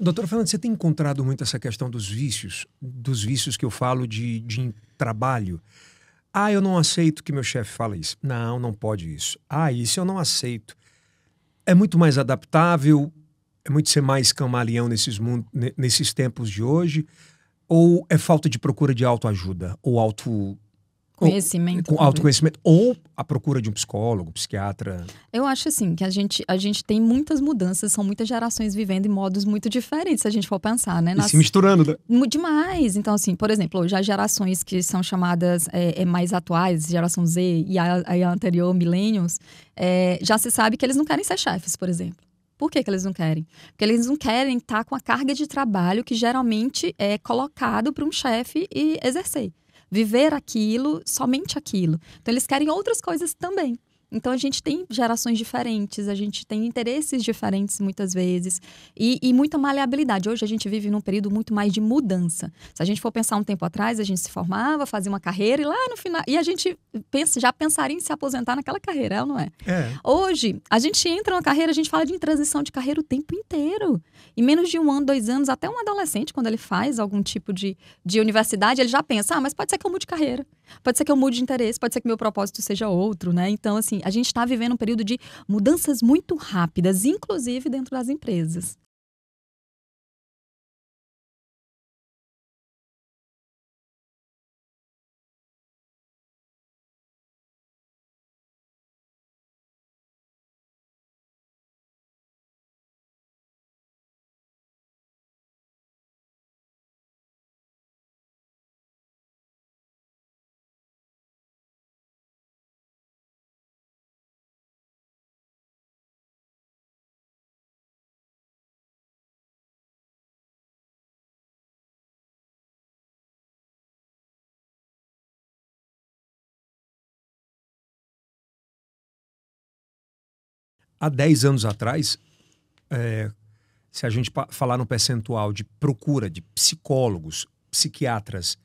Doutor Fernando, você tem encontrado muito essa questão dos vícios, dos vícios que eu falo de, de trabalho. Ah, eu não aceito que meu chefe fale isso. Não, não pode isso. Ah, isso eu não aceito. É muito mais adaptável, é muito ser mais camaleão nesses, mundos, nesses tempos de hoje, ou é falta de procura de autoajuda ou auto Conhecimento. Com autoconhecimento. Ou a procura de um psicólogo, psiquiatra. Eu acho assim, que a gente, a gente tem muitas mudanças, são muitas gerações vivendo em modos muito diferentes, se a gente for pensar, né? Nas... E se misturando, né? Demais. Então, assim, por exemplo, já gerações que são chamadas é, é, mais atuais, geração Z e a, a anterior, milênios, é, já se sabe que eles não querem ser chefes, por exemplo. Por que, que, eles não querem? Porque eles não querem estar com a carga de trabalho que geralmente é colocado para um chefe e exercer viver aquilo, somente aquilo. Então eles querem outras coisas também. Então a gente tem gerações diferentes, a gente tem interesses diferentes muitas vezes e, e, muita maleabilidade. Hoje a gente vive num período muito mais de mudança. Se a gente for pensar um tempo atrás, a gente se formava, fazia uma carreira e lá no final e a gente pensa, já pensaria em se aposentar naquela carreira, é não é? é? Hoje a gente entra numa carreira, a gente fala de transição de carreira o tempo inteiro. Em menos de um ano, dois anos, até um adolescente quando ele faz algum tipo de, de universidade, ele já pensa, ah, mas pode ser que eu mude carreira. Pode ser que eu mude de interesse, pode ser que meu propósito seja outro, né? Então, assim, a gente está vivendo um período de mudanças muito rápidas, inclusive dentro das empresas. há 10 anos atrás, é, se a gente falar no percentual de procura de psicólogos, psiquiatras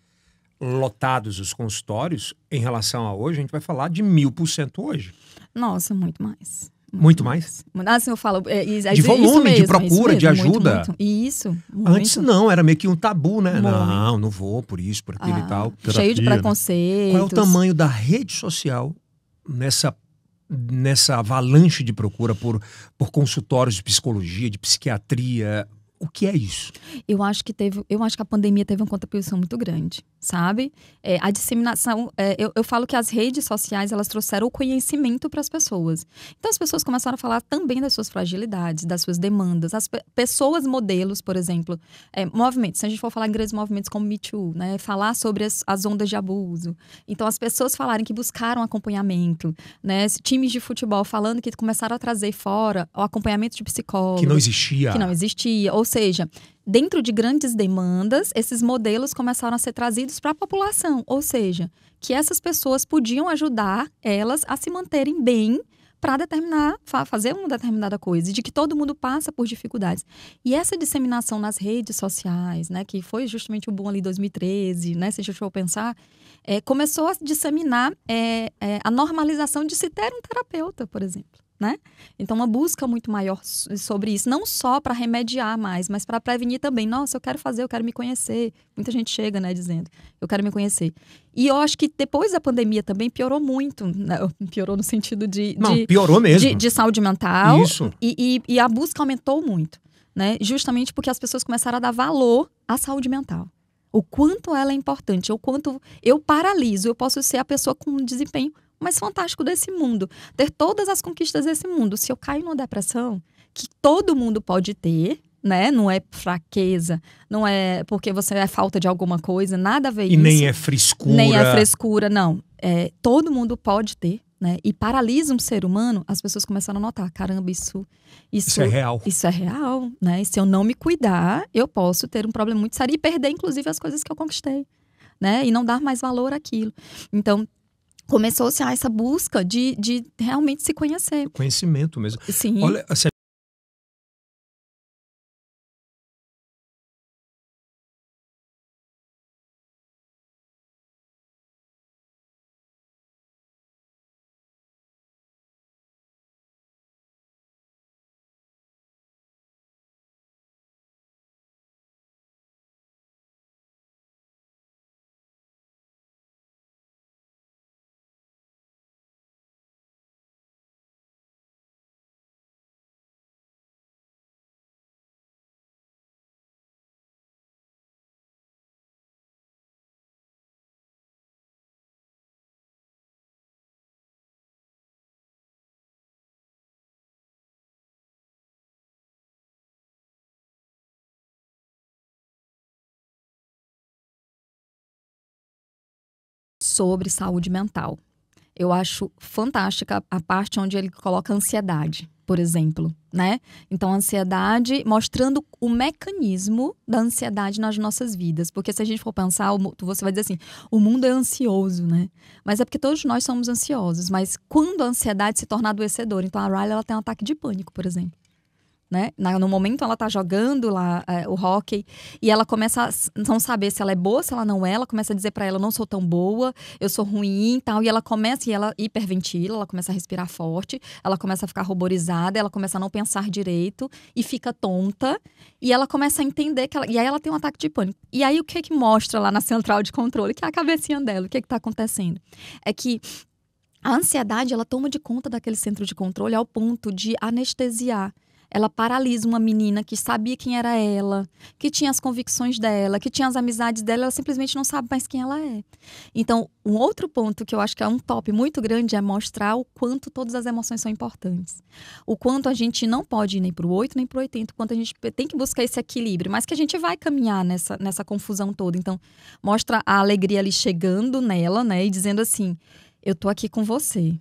lotados os consultórios, em relação a hoje, a gente vai falar de mil por cento hoje. Nossa, muito mais. Muito, muito mais? mais? Assim eu falo. É, é, de volume, mesmo, de procura, mesmo, de ajuda. Muito, muito. Isso. Antes não, era meio que um tabu, né? Não, não vou por isso, por aquilo ah, e tal. Terapia, cheio de preconceitos. Né? Qual é o tamanho da rede social nessa nessa avalanche de procura por, por consultórios de psicologia, de psiquiatria, o que é isso? Eu acho que teve, eu acho que a pandemia teve uma contribuição muito grande, sabe? É, a disseminação, é, eu, eu, falo que as redes sociais elas trouxeram o conhecimento para as pessoas. Então as pessoas começaram a falar também das suas fragilidades, das suas demandas. As pessoas modelos, por exemplo, é, movimentos. Se a gente for falar em grandes movimentos como Me Too, né, falar sobre as, as ondas de abuso. Então as pessoas falarem que buscaram acompanhamento, né? Times de futebol falando que começaram a trazer fora o acompanhamento de psicólogo que não existia, que não existia, ou seja, dentro de grandes demandas, esses modelos começaram a ser trazidos para a população, ou seja, que essas pessoas podiam ajudar elas a se manterem bem para determinar, fazer uma determinada coisa, e de que todo mundo passa por dificuldades. E essa disseminação nas redes sociais, né, que foi justamente o boom ali 2013, né, se a gente for pensar, é, começou a disseminar é, é, a normalização de se ter um terapeuta, por exemplo né? Então, uma busca muito maior sobre isso, não só para remediar mais, mas para prevenir também. Nossa, eu quero fazer, eu quero me conhecer. Muita gente chega, né, dizendo, eu quero me conhecer. E eu acho que depois da pandemia também piorou muito, né? piorou no sentido de. Não, de, piorou mesmo. De, de, saúde mental. Isso. E, e, e a busca aumentou muito, né? Justamente porque as pessoas começaram a dar valor à saúde mental o quanto ela é importante, o quanto eu paraliso, eu posso ser a pessoa com um desempenho mais fantástico desse mundo, ter todas as conquistas desse mundo. Se eu caio numa depressão, que todo mundo pode ter, né? Não é fraqueza, não é porque você é falta de alguma coisa, nada a ver e isso. E nem é frescura. Nem é frescura, não. É, todo mundo pode ter, né? E paralisa um ser humano, as pessoas começaram a notar, caramba, isso, isso, isso é real. Isso é real, né? E se eu não me cuidar, eu posso ter um problema muito sério e perder, inclusive, as coisas que eu conquistei. Né? E não dar mais valor àquilo. Então, começou-se a essa busca de, de realmente se conhecer. O conhecimento mesmo. Sim. Olha, assim, sobre saúde mental. Eu acho fantástica a parte onde ele coloca ansiedade, por exemplo, né? Então, ansiedade, mostrando o mecanismo da ansiedade nas nossas vidas. Porque se a gente for pensar, você vai dizer assim, o mundo é ansioso, né? Mas é porque todos nós somos ansiosos. Mas quando a ansiedade se torna adoecedora? Então, a Riley, ela tem um ataque de pânico, por exemplo né? Na, no momento ela tá jogando lá é, o hockey e ela começa a não saber se ela é boa, se ela não é, ela começa a dizer para ela, não sou tão boa, eu sou ruim e tal, e ela começa e ela hiperventila, ela começa a respirar forte, ela começa a ficar ruborizada, ela começa a não pensar direito e fica tonta, e ela começa a entender que ela, e aí ela tem um ataque de pânico. E aí o que que mostra lá na central de controle, que é a cabecinha dela, o que que tá acontecendo? É que a ansiedade, ela toma de conta daquele centro de controle ao ponto de anestesiar ela paralisa uma menina que sabia quem era ela, que tinha as convicções dela, que tinha as amizades dela, ela simplesmente não sabe mais quem ela é. Então, um outro ponto que eu acho que é um top muito grande é mostrar o quanto todas as emoções são importantes. O quanto a gente não pode ir nem para o 8 nem para o 80, o quanto a gente tem que buscar esse equilíbrio, mas que a gente vai caminhar nessa, nessa confusão toda. Então, mostra a alegria ali chegando nela, né, e dizendo assim: eu tô aqui com você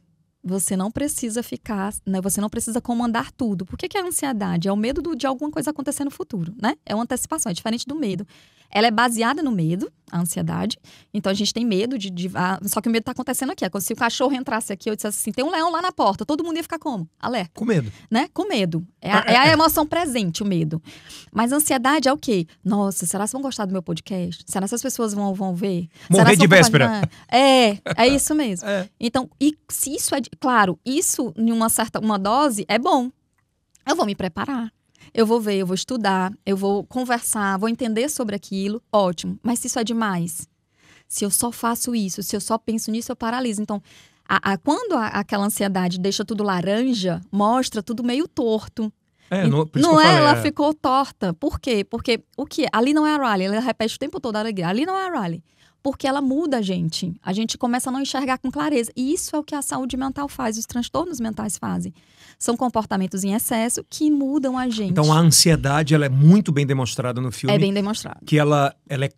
você não precisa ficar, né? você não precisa comandar tudo. Por que, que é a ansiedade? É o medo do, de alguma coisa acontecer no futuro, né? É uma antecipação, é diferente do medo. Ela é baseada no medo, a ansiedade. Então a gente tem medo de. de a, ah, só que o medo tá acontecendo aqui. É como se o cachorro entrasse aqui, eu dissesse assim: tem um leão lá na porta, todo mundo ia ficar como? Alerta. Com medo. Né? Com medo. É a, ah, é, é a é. emoção presente, o medo. Mas a ansiedade é o quê? Nossa, será que vão gostar do meu podcast? Será que as pessoas vão, vão ver? Morrer será de véspera. É, é isso mesmo. É. Então, e se isso é. Claro, isso, em uma certa uma dose, é bom. Eu vou me preparar eu vou ver, eu vou estudar, eu vou conversar, vou entender sobre aquilo, ótimo. Mas se isso é demais, se eu só faço isso, se eu só penso nisso, eu paraliso. Então, a, a, quando a, aquela ansiedade deixa tudo laranja, mostra tudo meio torto. É, no, não é, falei, ela é. ficou torta. Por quê? Porque o que? Ali não é a Riley, ela repete o tempo todo a alegria. Ali não é a Riley. Porque ela muda a gente. A gente começa a não enxergar com clareza. E isso é o que a saúde mental faz, os transtornos mentais fazem. São comportamentos em excesso que mudam a gente. Então a ansiedade, ela é muito bem demonstrada no filme. É bem demonstrada. Que ela, ela é